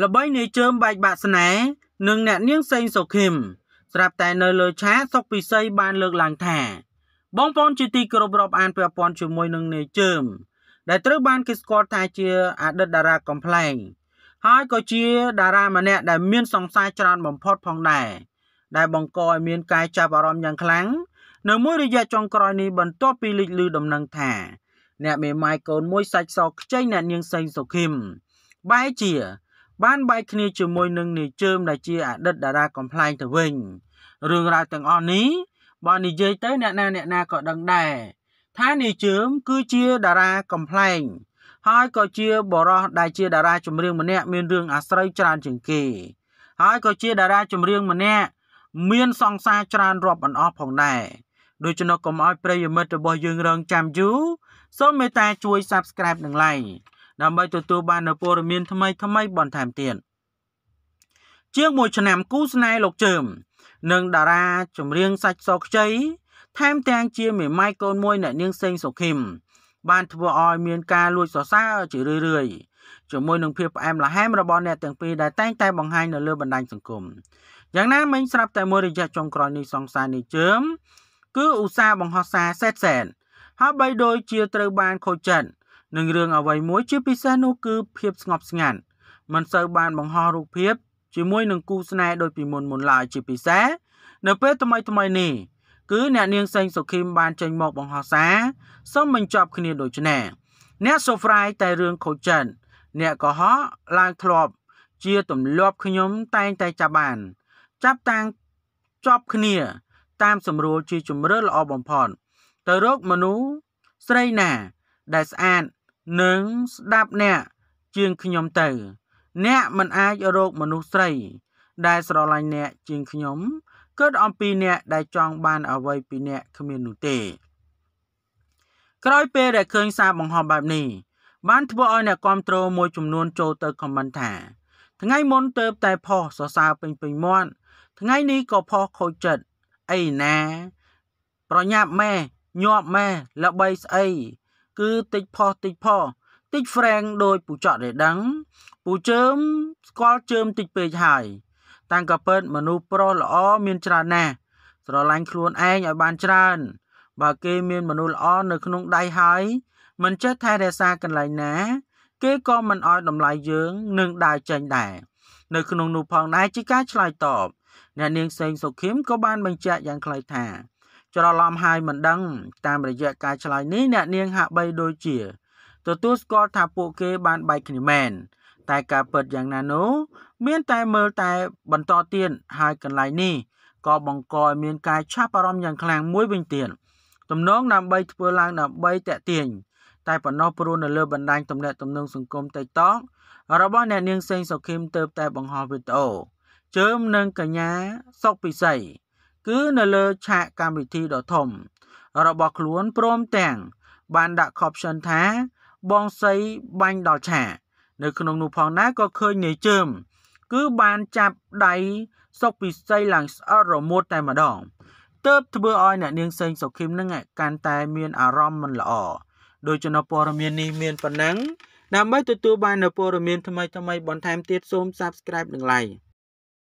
ល្បីនៃជើមបែកបាក់ស្នេហ៍និងអ្នកនាងសេងសុខឹមស្រាប់តែនៅលើឆាកសុកពិសីបានលើកឡើងថាបងប្អូនជាទីគោរពរាប់អានពាក់ព័ន្ធជាមួយនឹងនៃជើមដែលត្រូវបានគេស្គាល់ថាជាអតីតតារាកំ pl ែងហើយក៏ជាតារាម្នាក់ដែលមានសង្សារច្រើនបំផុតផងដែរដែលបង្កឲ្យមានការចាប់អារម្មណ៍យ៉ាងខ្លាំងនៅមួយរយៈចុងក្រោយនេះបន្ទាប់ពីលេចឮដំណឹងថាអ្នកមេម៉ាយកូនមួយសាច់សខ្ចីអ្នកនាងសេងសុខឹមបែជាបានបែកគ្នាជាមួយនឹងនាយជើមដែលជាអតីតតារាកំ pl ែងទៅវិញរឿងរ៉ាវទាំងអស់នេះបើនិយាយទៅអ្នកណាអ្នកណាក៏ដឹងដែរថានាយជើមគឺជាតារាកំ pl ែងហើយក៏ជាបរោះដែលជាតារាចម្រៀងម្នាក់មានរឿងអាស្រូវច្រើនជាងគេហើយក៏ជាតារាចម្រៀងម្នាក់មានសង្សារច្រើនរាប់អន្អស់ផងដែរដូច្នោះកុំឲ្យប្រិយមិត្តរបស់យើងរងចាំយូរសូមមេត្តាជួយ Subscribe និង Like ដើម្បីទទួលបាននូវព័ត៌មានថ្មីថ្មីបន្ថែមទៀតជាងមួយឆ្នាំគូស្នេហ៍លោកជើមនិងតារាចម្រៀងសាច់សខ្ចីថែមទាំងជាមេម៉ាយកូនមួយអ្នកនាងសេងសុខឹមបានធ្វើឲ្យមានការលួចសរសើរជារឿយៗជាមួយនឹងភាពផ្អែមល្ហែមរបស់អ្នកទាំងពីរដែលតែងតែបង្ហាញនៅលើបណ្ដាញសង្គមយ៉ាងណា មិញស្រាប់តែមួយរយៈចុងក្រោយនេះសង្សារនេះជើមគឺឧស្សាហ៍បង្ហោះសារសេតសែនហើយបីដូចជាត្រូវបានខូចចិត្តនិងរឿងអ្វីមួយជាពិសេសនោះគឺភាពស្ងប់ស្ងាត់មិនសូវបានបង្ហោះរូបភាពជាមួយនឹងគូស្នេហ៍ដូចពីមុនមុនឡើយជាពិសេសនៅពេលថ្មីថ្មីនេះគឺអ្នកនាងសេងសុខីមបានចេញមកបង្ហោះសារសូមបញ្ចប់គ្នាដូចនេះអ្នកសូហ្វ្រាយតែរឿងខូចចិត្តអ្នកកុហកឡើងធ្លាប់ជាទម្លាប់ខ្ញុំតែងតែចាប់បាន ចាប់តាំងចប់គ្នាតាមសម្រួលជាជំរឿនល្អបំផុតទៅរកមនុស្សស្រីណាដែលស្អាតនិងស្ដាប់អ្នកជាងខ្ញុំទៅអ្នកមិនអាចរកមនុស្សស្រី ដែលស្រឡាញ់អ្នកជាងខ្ញុំគិតអំពីអ្នកដែលចង់បានអ្វីពីអ្នកគ្មាននោះទេ ក្រោយពេលដែលឃើញសារបង្ហោះបែបនេះបានធ្វើឲ្យអ្នកគ្រប់គ្រងមួយចំនួនចូលទៅខមមិនថា ថ្ងៃមុនទៅតែផុសសរសើរពេញពេញមាត់ថ្ងៃនេះក៏ផុសខូចចិត្តអីណា ប្រញាប់ម៉ែញាប់ម៉ែល្បីស្អីគឺតិចផុសតិចផុសតិចហ្វ្រេងដោយពូចត់រេដឹងពូជើមស្គាល់ជើមតិចពេកហើយតាំងក៏ពិតមនុស្សប្រុសល្អមានច្រើនណាស់ស្រឡាញ់ខ្លួនឯងឲ្យបានច្រើន បើគេមានមនុស្សល្អនៅក្នុងដៃហើយមិនចេះថែរក្សាកន្លែងណា គេក៏មិនអោយតម្លៃយើងនឹងដើរចេញដែរនៅ ក្នុងនោះផងដែរជាការឆ្លើយតបអ្នកនាងសេងសុខឹមក៏បានបញ្ជាក់យ៉ាងខ្លីថាច្រឡំហើយមិនដឹងតាមរយៈការឆ្លើយនេះអ្នក នាងហាក់បីដូចជា ទទួលស្គាល់ថាពួកគេបានបែកគ្នាមែនតែការពិតយ៉ាងណានោះមានតែមើលតែបន្តទៀតហើយកន្លែងនេះក៏បង្កឲ្យមានការឆាប់អារម្មណ៍យ៉ាងខ្លាំងមួយវិញទៀតទំនងដើម្បីធ្វើឡើងដើម្បីតាក់ទាញតែប៉ុណ្ណោះព្រោះនៅលើបណ្ដាញទំនាក់ទំនងសង្គម TikTok របស់អ្នកនាងសេងសុខឹមទៅតែបង្ហោះវីដេអូជើមនឹងកញ្ញាសុកពិសីគឺនៅលើឆាកកម្មវិធីដ៏ធំ របស់ខ្លួនព្រមទាំងបានដាក់ caption ថាបងសីបាញ់ដល់ឆាកនៅក្នុងនោះផងដែរក៏ឃើញនាយជើមគឺបានចាប់ដៃសុកពិសីឡើងស្អិតរមួតតែម្ដងទៅធ្វើឲ្យអ្នកនាងសេងសុខឹមនឹងកាន់តែមានអារម្មណ៍មិនល្អដោយចំណព័រមាននេះមានប៉ុណ្ណឹងដើម្បីទទួលបាននូវព័ត៌មានថ្មីៗបន្ថែមទៀតសូម Subscribe និង Like